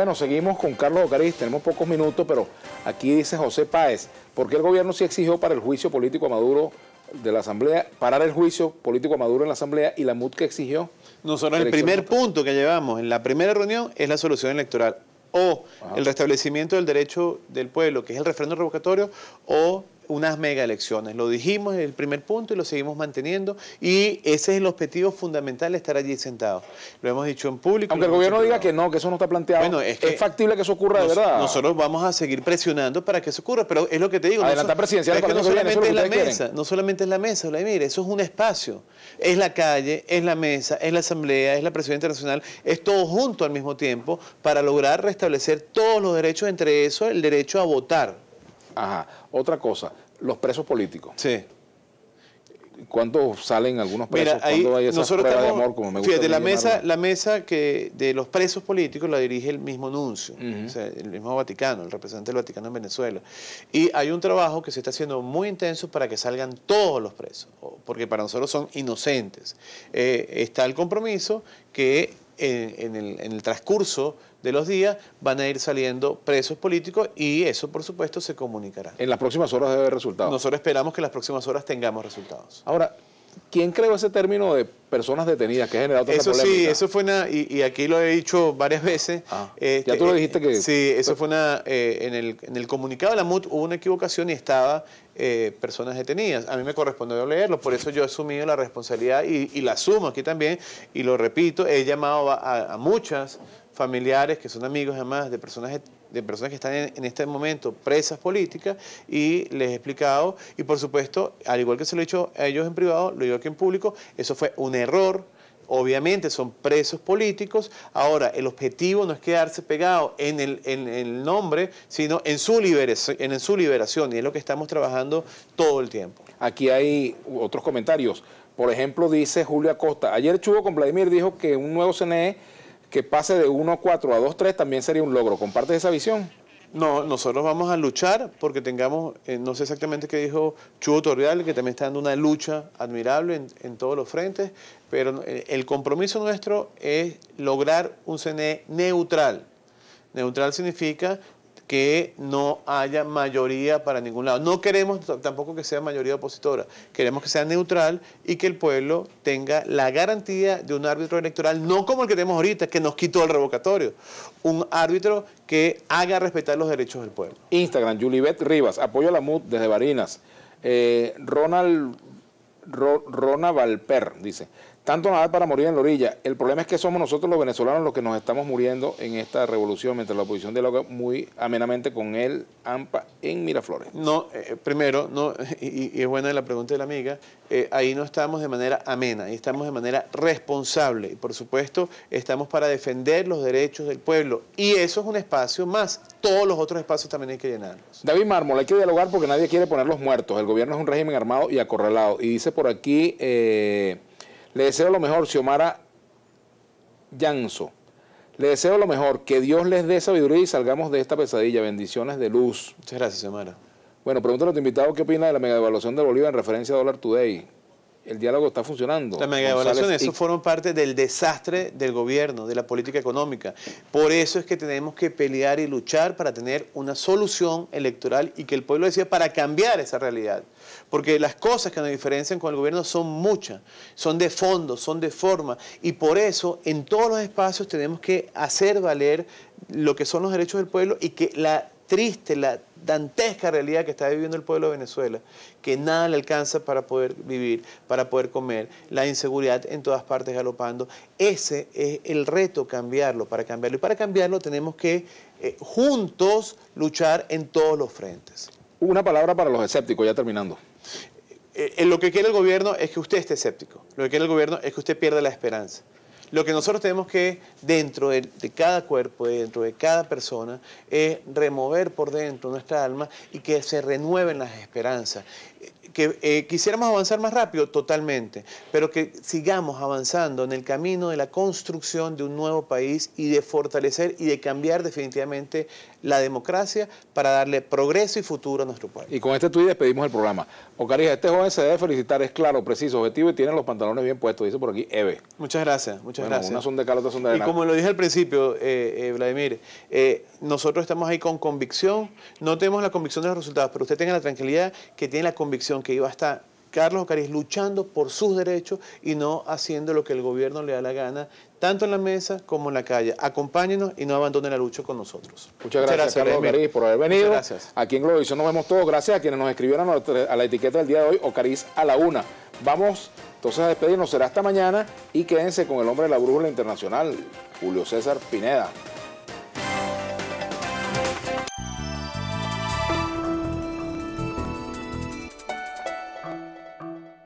Bueno, seguimos con Carlos Ocariz, tenemos pocos minutos, pero aquí dice José Páez, ¿por qué el gobierno sí exigió para el juicio político a Maduro de la Asamblea, parar el juicio político a Maduro en la Asamblea y la MUD que exigió? Nosotros el primer punto que llevamos en la primera reunión es la solución electoral o el restablecimiento del derecho del pueblo, que es el referendo revocatorio, o unas mega elecciones. Lo dijimos en el primer punto y lo seguimos manteniendo y ese es el objetivo fundamental, estar allí sentado. Lo hemos dicho en público. Aunque el gobierno diga que no, que eso no está planteado, es, factible que eso ocurra de verdad. Nosotros vamos a seguir presionando para que eso ocurra, pero es lo que te digo. Adelantar no, no solamente es la mesa, no solamente es la mesa, mire, eso es un espacio. Es la calle, es la mesa, es la asamblea, es la presidencia internacional, es todo junto al mismo tiempo para lograr restablecer todos los derechos, entre eso el derecho a votar. Ajá. Otra cosa, los presos políticos. Sí. ¿Cuántos salen algunos presos? Mira, ahí, hay nosotros de amor, la mesa, la mesa que de los presos políticos la dirige el mismo Nuncio, el mismo Vaticano, el representante del Vaticano en Venezuela. Y hay un trabajo que se está haciendo muy intenso para que salgan todos los presos, porque para nosotros son inocentes. Eh, está el compromiso que en el transcurso de los días van a ir saliendo presos políticos y eso, por supuesto, se comunicará. En las próximas horas debe haber resultados. Nosotros esperamos que en las próximas horas tengamos resultados. Ahora, ¿quién creó ese término de personas detenidas que ha generado eso Sí, eso fue una, y, aquí lo he dicho varias veces. Ah, ya este, tú lo dijiste que... Sí, eso fue una, eh, en, el, comunicado de la MUT hubo una equivocación y estaba eh, personas detenidas. A mí me correspondió leerlo, por eso yo he asumido la responsabilidad y, la asumo aquí también, y lo repito, he llamado a muchas familiares que son amigos además de personas, de personas que están en, este momento presas políticas y les he explicado y por supuesto, al igual que se lo he hecho a ellos en privado, lo digo aquí en público, eso fue un error. Obviamente son presos políticos. Ahora, el objetivo no es quedarse pegado en el, nombre, sino en su, liberación, en su liberación. Y es lo que estamos trabajando todo el tiempo. Aquí hay otros comentarios. Por ejemplo, dice Julio Acosta. Ayer Chuvo con Vladimir dijo que un nuevo CNE que pase de 1-4 a 2-3 también sería un logro. ¿Compartes esa visión? No, nosotros vamos a luchar porque tengamos, eh, no sé exactamente qué dijo Chubo Torreal, que también está dando una lucha admirable en, en, todos los frentes, pero eh, el compromiso nuestro es lograr un CNE neutral. Neutral significa que no haya mayoría para ningún lado. No queremos tampoco que sea mayoría opositora, queremos que sea neutral y que el pueblo tenga la garantía de un árbitro electoral, no como el que tenemos ahorita, que nos quitó el revocatorio, un árbitro que haga respetar los derechos del pueblo. Instagram, Julibet Rivas, apoyo a la MUD desde Barinas. Eh, Ronald Rona Valper, dice, tanto nada para morir en la orilla. El problema es que somos nosotros los venezolanos los que nos estamos muriendo en esta revolución, mientras la oposición dialoga muy amenamente con el AMPA en Miraflores. No, eh, eh, primero, no, y, es buena la pregunta de la amiga, eh, ahí no estamos de manera amena, ahí estamos de manera responsable. Y por supuesto, estamos para defender los derechos del pueblo. Y eso es un espacio más. Todos los otros espacios también hay que llenarlos. David Mármol, hay que dialogar porque nadie quiere poner los muertos. El gobierno es un régimen armado y acorralado. Y dice por aquí. Eh, le deseo lo mejor, Xiomara Yanzo. Le deseo lo mejor, que Dios les dé sabiduría y salgamos de esta pesadilla. Bendiciones de luz. Muchas gracias, Xiomara. Bueno, pregúntale a tu invitado qué opina de la mega devaluación de Bolivia en referencia a Dollar Today el diálogo está funcionando. La megaevaluación, eso forma parte del desastre del gobierno, de la política económica. Por eso es que tenemos que pelear y luchar para tener una solución electoral y que el pueblo decida para cambiar esa realidad. Porque las cosas que nos diferencian con el gobierno son muchas, son de fondo, son de forma. Y por eso en todos los espacios tenemos que hacer valer lo que son los derechos del pueblo y que la triste, la dantesca realidad que está viviendo el pueblo de Venezuela, que nada le alcanza para poder vivir, para poder comer, la inseguridad en todas partes galopando. Ese es el reto, cambiarlo, para cambiarlo. Y para cambiarlo tenemos que eh, juntos luchar en todos los frentes. Una palabra para los escépticos, ya terminando. Eh, eh, lo que quiere el gobierno es que usted esté escéptico. Lo que quiere el gobierno es que usted pierda la esperanza. Lo que nosotros tenemos que, dentro de, cada cuerpo, dentro de cada persona, es remover por dentro nuestra alma y que se renueven las esperanzas que eh, quisiéramos avanzar más rápido, totalmente, pero que sigamos avanzando en el camino de la construcción de un nuevo país y de fortalecer y de cambiar definitivamente la democracia para darle progreso y futuro a nuestro país. Y con este tuit despedimos el programa. Ocarija, este joven se debe felicitar, es claro, preciso, objetivo y tiene los pantalones bien puestos, dice por aquí Eve. Muchas gracias, muchas gracias. Una son de son de Y como lo dije al principio, eh, eh, Vladimir, nosotros estamos ahí con convicción, no tenemos la convicción de los resultados, pero usted tenga la tranquilidad que tiene la convicción que que iba a estar Carlos Ocariz luchando por sus derechos y no haciendo lo que el gobierno le da la gana, tanto en la mesa como en la calle. Acompáñenos y no abandonen la lucha con nosotros. Muchas, gracias, Carlos Ocariz, por haber venido. gracias. Aquí en Globovisión nos vemos todos. Gracias a quienes nos escribieron a la etiqueta del día de hoy, Ocariz a la una. Vamos entonces a despedirnos, será hasta mañana y quédense con el hombre de la brújula internacional, Julio César Pineda.